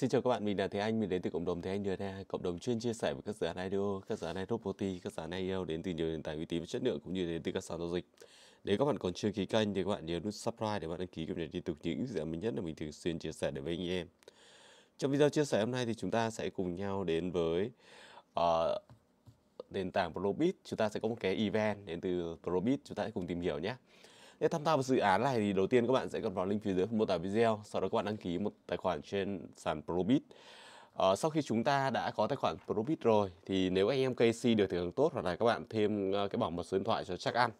Xin chào các bạn, mình là Thế Anh, mình đến từ cộng đồng Thế Anh Nera, cộng đồng chuyên chia sẻ về các dự án IDO, các dự án iRoboti, các dự án IEO đến từ nhiều nền tảng uy tín và chất lượng cũng như đến từ các sàn giao dịch. Nếu các bạn còn chưa ký kênh thì các bạn nhớ nút subscribe để bạn đăng ký cập nhật liên tục những dự án mới nhất mà mình thường xuyên chia sẻ đến với anh em. Trong video chia sẻ hôm nay thì chúng ta sẽ cùng nhau đến với uh, nền tảng Probit. Chúng ta sẽ có một cái event đến từ Probit, chúng ta sẽ cùng tìm hiểu nhé. Để tham gia vào dự án này thì đầu tiên các bạn sẽ cần vào link phía dưới mô tả video, sau đó các bạn đăng ký một tài khoản trên sàn Probit. Ờ, sau khi chúng ta đã có tài khoản Probit rồi thì nếu anh em KC được hưởng tốt hoặc là các bạn thêm ờ, cái bảo mật số điện thoại cho chắc ăn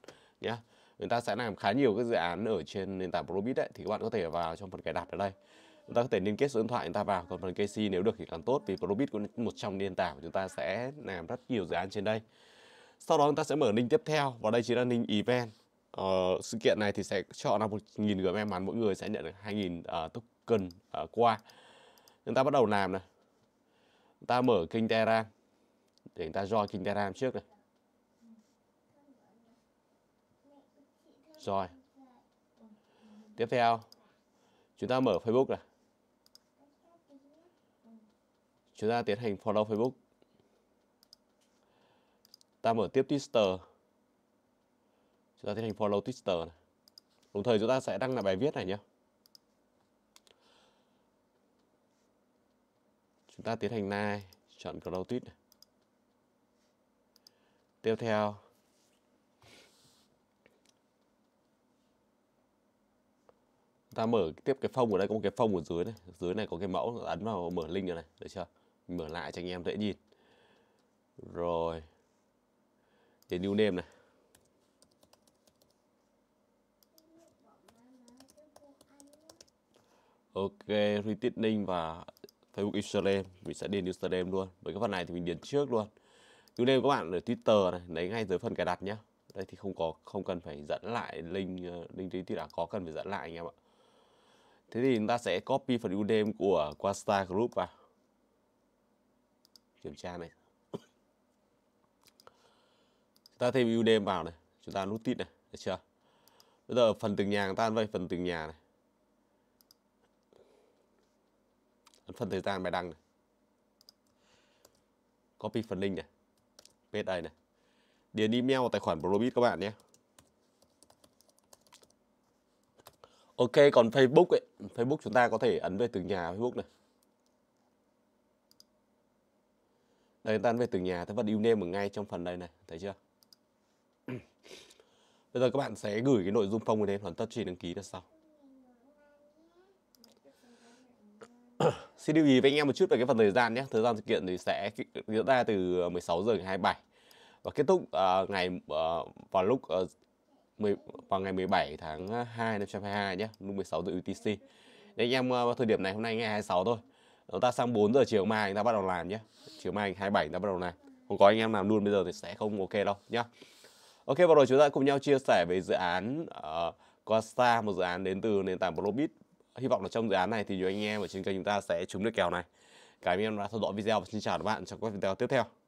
nhé. Người ta sẽ làm khá nhiều các dự án ở trên nền tảng Probit đấy thì các bạn có thể vào trong phần cài đặt ở đây. Chúng ta có thể liên kết số điện thoại chúng ta vào còn phần KC nếu được thì càng tốt vì Probit cũng một trong nền tảng chúng ta sẽ làm rất nhiều dự án trên đây. Sau đó chúng ta sẽ mở link tiếp theo và đây chính là link event uh, sự kiện này thì sẽ chọn ra 1.000 người may mắn mỗi người sẽ nhận được 2.000 uh, à, token uh, qua chúng ta bắt đầu làm này chúng ta mở kênh Telegram để chúng ta join kênh Telegram trước này rồi tiếp theo chúng ta mở Facebook này chúng ta tiến hành follow Facebook ta mở tiếp Twitter chúng ta tiến hành follow twitter này. đồng thời chúng ta sẽ đăng lại bài viết này nhé chúng ta tiến hành like chọn cloud tweet này. tiếp theo chúng ta mở tiếp cái phông ở đây có một cái phông ở dưới này dưới này có cái mẫu ấn vào mở link rồi này được chưa mở lại cho anh em dễ nhìn rồi đến new name này Ok, retweeting và Facebook Instagram Mình sẽ điền Instagram luôn Với cái phần này thì mình điền trước luôn Cứ các bạn ở Twitter này Lấy ngay dưới phần cài đặt nhé Đây thì không có không cần phải dẫn lại link ờ, Link retweet là có cần phải dẫn lại anh em ạ Thế thì chúng ta sẽ copy phần udm của Quasta Group vào Kiểm tra này Chúng ta thêm udm vào này Chúng ta nút tít này, được chưa Bây giờ phần từng nhà chúng ta vậy phần từng nhà này ấn phần thời gian bài đăng này. copy phần link này paste đây này điền email vào tài khoản Probit các bạn nhé Ok còn Facebook ấy Facebook chúng ta có thể ấn về từng nhà Facebook này Đây ta ấn về từng nhà Thế phần username ở ngay trong phần đây này Thấy chưa Bây giờ các bạn sẽ gửi cái nội dung phong này lên hoàn tất chỉ đăng ký là sau Xin lưu ý với anh em một chút về cái phần thời gian nhé. Thời gian sự kiện thì sẽ diễn ra từ 16 ờ, giờ ngày 27 và kết thúc uh, ngày uh, vào lúc uh, 10, vào ngày 17 tháng 2 năm 2022 nhé, lúc 16 giờ UTC. Để anh em uh, thời điểm này hôm nay ngày 26 thôi. Chúng ta sang 4 giờ chiều mai chúng ta bắt đầu làm nhé. Chiều mai 27 chúng ta bắt đầu làm. Không có anh em làm luôn bây giờ thì sẽ không ok đâu nhé. Ok và rồi chúng ta cùng nhau chia sẻ về dự án uh, Costa, một dự án đến từ nền tảng Blobit hy vọng là trong dự án này thì nhiều anh em ở trên kênh chúng ta sẽ trúng được kèo này cảm ơn đã theo dõi video và xin chào các bạn trong các video tiếp theo